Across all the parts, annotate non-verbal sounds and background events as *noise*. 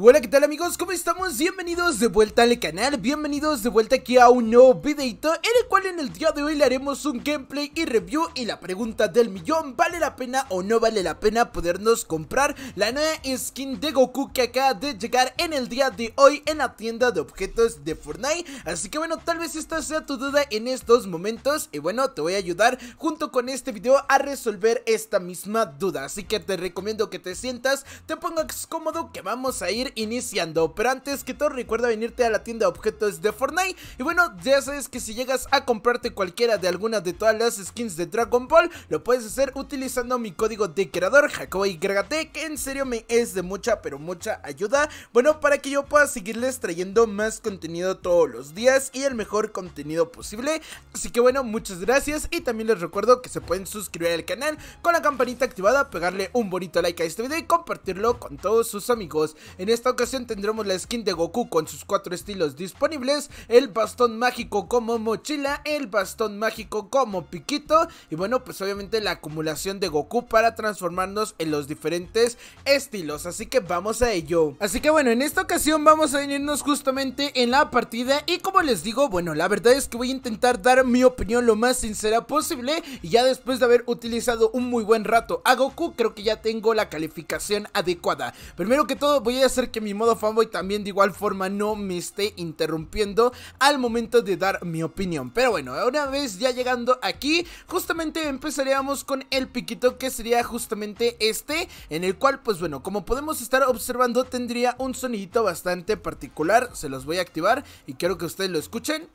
Hola, ¿qué tal amigos? ¿Cómo estamos? Bienvenidos de vuelta al canal, bienvenidos de vuelta aquí a un nuevo videito en el cual en el día de hoy le haremos un gameplay y review y la pregunta del millón, ¿vale la pena o no vale la pena podernos comprar la nueva skin de Goku que acaba de llegar en el día de hoy en la tienda de objetos de Fortnite? Así que bueno, tal vez esta sea tu duda en estos momentos y bueno, te voy a ayudar junto con este video a resolver esta misma duda, así que te recomiendo que te sientas, te pongas cómodo que vamos a ir iniciando Pero antes que todo recuerda venirte a la tienda de objetos de Fortnite Y bueno, ya sabes que si llegas a comprarte cualquiera de algunas de todas las skins de Dragon Ball Lo puedes hacer utilizando mi código de creador Jacobo y Que en serio me es de mucha pero mucha ayuda Bueno, para que yo pueda seguirles trayendo más contenido todos los días Y el mejor contenido posible Así que bueno, muchas gracias Y también les recuerdo que se pueden suscribir al canal Con la campanita activada, pegarle un bonito like a este video Y compartirlo con todos sus amigos En este esta ocasión tendremos la skin de Goku con sus cuatro estilos disponibles, el bastón mágico como mochila, el bastón mágico como piquito y bueno pues obviamente la acumulación de Goku para transformarnos en los diferentes estilos, así que vamos a ello. Así que bueno, en esta ocasión vamos a venirnos justamente en la partida y como les digo, bueno la verdad es que voy a intentar dar mi opinión lo más sincera posible y ya después de haber utilizado un muy buen rato a Goku creo que ya tengo la calificación adecuada. Primero que todo voy a que mi modo fanboy también de igual forma no me esté interrumpiendo al momento de dar mi opinión. Pero bueno, una vez ya llegando aquí, justamente empezaríamos con el piquito que sería justamente este, en el cual pues bueno, como podemos estar observando tendría un sonidito bastante particular, se los voy a activar y quiero que ustedes lo escuchen.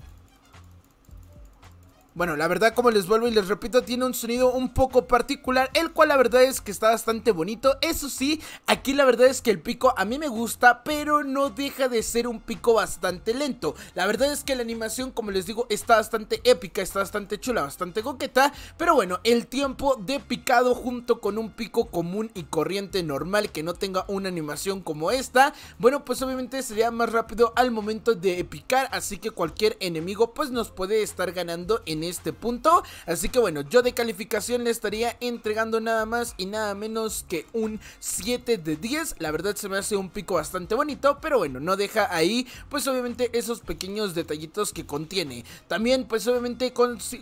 Bueno, la verdad como les vuelvo y les repito tiene un sonido un poco particular El cual la verdad es que está bastante bonito Eso sí, aquí la verdad es que el pico a mí me gusta Pero no deja de ser un pico bastante lento La verdad es que la animación como les digo está bastante épica Está bastante chula, bastante coqueta Pero bueno, el tiempo de picado junto con un pico común y corriente normal Que no tenga una animación como esta Bueno, pues obviamente sería más rápido al momento de picar Así que cualquier enemigo pues nos puede estar ganando en este punto. Así que bueno, yo de calificación le estaría entregando nada más y nada menos que un 7 de 10. La verdad se me hace un pico bastante bonito, pero bueno, no deja ahí pues obviamente esos pequeños detallitos que contiene. También pues obviamente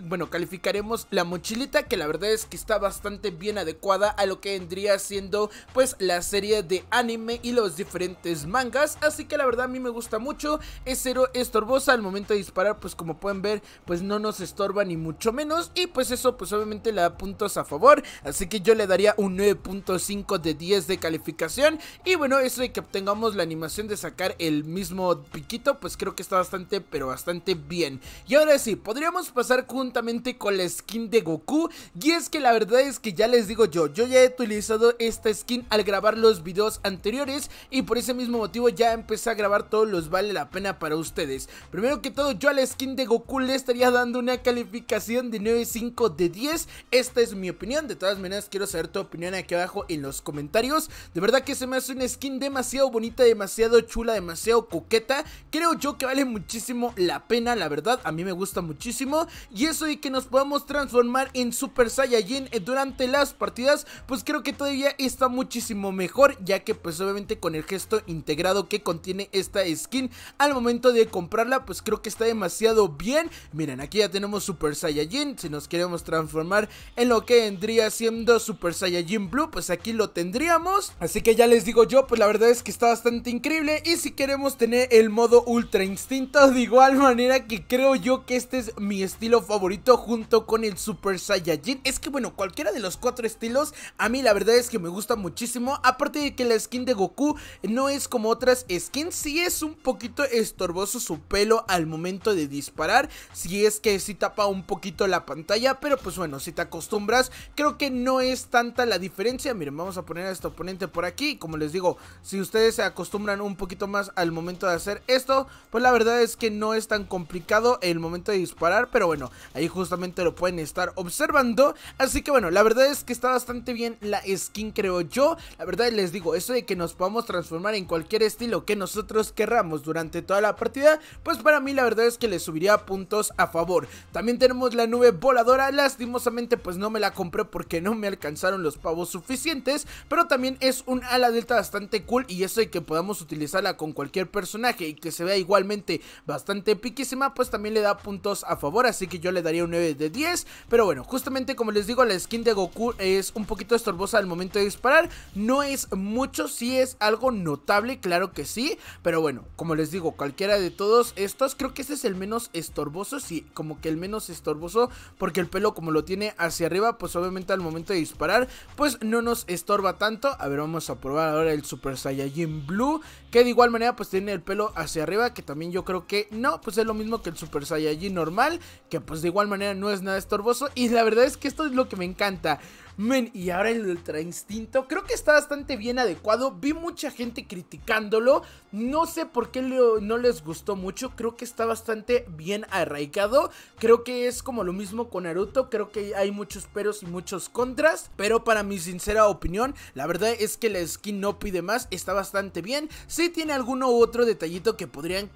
bueno, calificaremos la mochilita que la verdad es que está bastante bien adecuada a lo que vendría siendo pues la serie de anime y los diferentes mangas. Así que la verdad a mí me gusta mucho, es cero estorbosa al momento de disparar pues como pueden ver pues no nos estorba ni mucho menos y pues eso pues obviamente le da puntos a favor, así que yo le daría un 9.5 de 10 de calificación y bueno, eso de que obtengamos la animación de sacar el mismo piquito, pues creo que está bastante, pero bastante bien. Y ahora sí, podríamos pasar juntamente con la skin de Goku y es que la verdad es que ya les digo yo, yo ya he utilizado esta skin al grabar los videos anteriores y por ese mismo motivo ya empecé a grabar todos los vale la pena para ustedes. Primero que todo, yo a la skin de Goku le estaría dando una calificación de 9.5 de 10. Esta es mi opinión. De todas maneras, quiero saber tu opinión aquí abajo en los comentarios. De verdad que se me hace una skin demasiado bonita, demasiado chula, demasiado coqueta. Creo yo que vale muchísimo la pena, la verdad. A mí me gusta muchísimo. Y eso de que nos podamos transformar en Super Saiyajin eh, durante las partidas, pues creo que todavía está muchísimo mejor. Ya que pues obviamente con el gesto integrado que contiene esta skin al momento de comprarla, pues creo que está demasiado bien. Miren, aquí ya tenemos Super Saiyajin. Si nos queremos transformar en lo que vendría siendo Super Saiyajin Blue, pues aquí lo tendríamos. Así que ya les digo yo, pues la verdad es que está bastante increíble. Y si queremos tener el modo Ultra Instinto, *laughs* de igual manera que creo yo que este es mi estilo favorito junto con el Super Saiyajin. Es que bueno, cualquiera de los cuatro estilos, a mí la verdad es que me gusta muchísimo. Aparte de que la skin de Goku no es como otras skins, si es un poquito estorboso su pelo al momento de disparar. Si es que si tapa un poquito la pantalla, pero pues bueno, si te acostumbras, creo que no es tanta la diferencia. Miren, vamos a poner a este oponente por aquí. Como les digo, si ustedes se acostumbran un poquito más al momento de hacer esto, pues la verdad es que no es tan complicado el momento de disparar, pero bueno, ahí justamente lo pueden estar observando. Así que bueno, la verdad es que está bastante bien la skin, creo yo. La verdad les digo, eso de que nos podamos transformar en cualquier estilo que nosotros querramos durante toda la partida, pues para mí la verdad es que le subiría puntos a favor. También tenemos la nube voladora, lastimosamente pues no me la compré porque no me alcanzaron los pavos suficientes, pero también es un ala delta bastante cool y eso de que podamos utilizarla con cualquier personaje y que se vea igualmente bastante piquísima, pues también le da puntos a favor, así que yo le daría un 9 de 10, pero bueno, justamente como les digo, la skin de Goku es un poquito estorbosa al momento de disparar, no es mucho, sí es algo notable, claro que sí, pero bueno, como les digo, cualquiera de todos estos, creo que este es el menos estorboso, sí, como que el menos estorboso porque el pelo como lo tiene hacia arriba, pues obviamente al momento de disparar, pues no nos estorba tanto. A ver, vamos a probar ahora el Super Saiyajin Blue, que de igual manera pues tiene el pelo hacia arriba, que también yo creo que no, pues es lo mismo que el Super Saiyajin normal, que pues de igual manera no es nada estorboso y la verdad es que esto es lo que me encanta. Men, y ahora el Ultra Instinto, creo que está bastante bien adecuado. Vi mucha gente criticándolo. No sé por qué no les gustó mucho. Creo que está bastante bien arraigado. Creo que es como lo mismo con Naruto. Creo que hay muchos peros y muchos contras. Pero para mi sincera opinión, la verdad es que la skin no pide más. Está bastante bien. Sí tiene alguno u otro detallito que podrían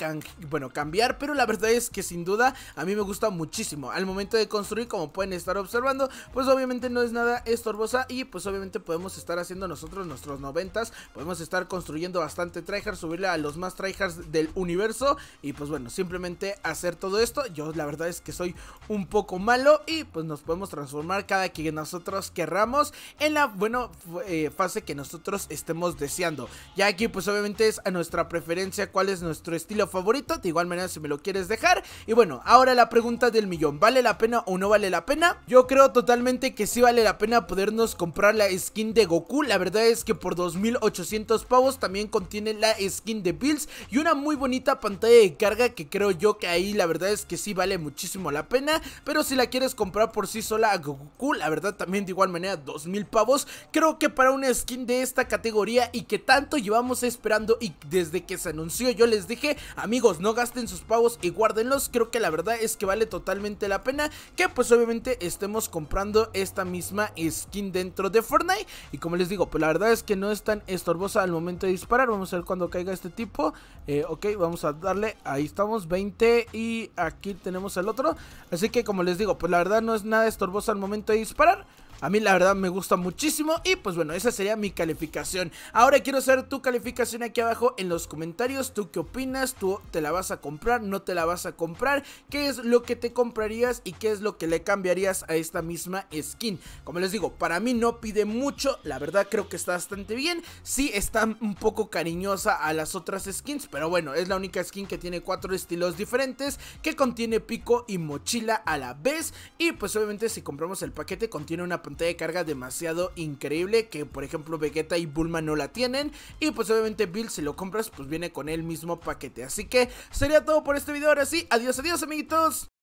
bueno, cambiar. Pero la verdad es que sin duda a mí me gusta muchísimo. Al momento de construir, como pueden estar observando, pues obviamente no es nada estorbosa y pues obviamente podemos estar haciendo nosotros nuestros noventas, podemos estar construyendo bastante tryhards, subirle a los más tryhards del universo y pues bueno, simplemente hacer todo esto, yo la verdad es que soy un poco malo y pues nos podemos transformar cada quien nosotros querramos en la, bueno, eh, fase que nosotros estemos deseando. Ya aquí pues obviamente es a nuestra preferencia cuál es nuestro estilo favorito, de igual manera si me lo quieres dejar. Y bueno, ahora la pregunta del millón, ¿vale la pena o no vale la pena? Yo creo totalmente que sí vale la pena podernos comprar la skin de Goku. La verdad es que por 2800 pavos también contiene la skin de Bills y una muy bonita pantalla de carga que creo yo que ahí la verdad es que sí vale muchísimo la pena. Pero si la quieres comprar por sí sola a Goku, la verdad también de igual manera 2000 pavos. Creo que para una skin de esta categoría y que tanto llevamos esperando y desde que se anunció yo les dije, amigos, no gasten sus pavos y guárdenlos. Creo que la verdad es que vale totalmente la pena que pues obviamente estemos comprando esta misma skin dentro de Fortnite. Y como les digo, pues la verdad es que no es tan estorbosa al momento de disparar. Vamos a ver cuando caiga este tipo. Eh, ok, vamos a darle. Ahí estamos, 20. Y aquí tenemos el otro. Así que como les digo, pues la verdad no es nada estorbosa al momento de disparar. A mí la verdad me gusta muchísimo y pues bueno, esa sería mi calificación. Ahora quiero saber tu calificación aquí abajo en los comentarios. ¿Tú qué opinas? ¿Tú te la vas a comprar? ¿No te la vas a comprar? ¿Qué es lo que te comprarías y qué es lo que le cambiarías a esta misma skin? Como les digo, para mí no pide mucho. La verdad creo que está bastante bien. Sí está un poco cariñosa a las otras skins, pero bueno, es la única skin que tiene cuatro estilos diferentes, que contiene pico y mochila a la vez. Y pues obviamente si compramos el paquete contiene una pantalla de carga demasiado increíble que por ejemplo Vegeta y Bulma no la tienen y pues obviamente Bill si lo compras pues viene con el mismo paquete. Así que sería todo por este video, ahora sí, adiós, adiós amiguitos.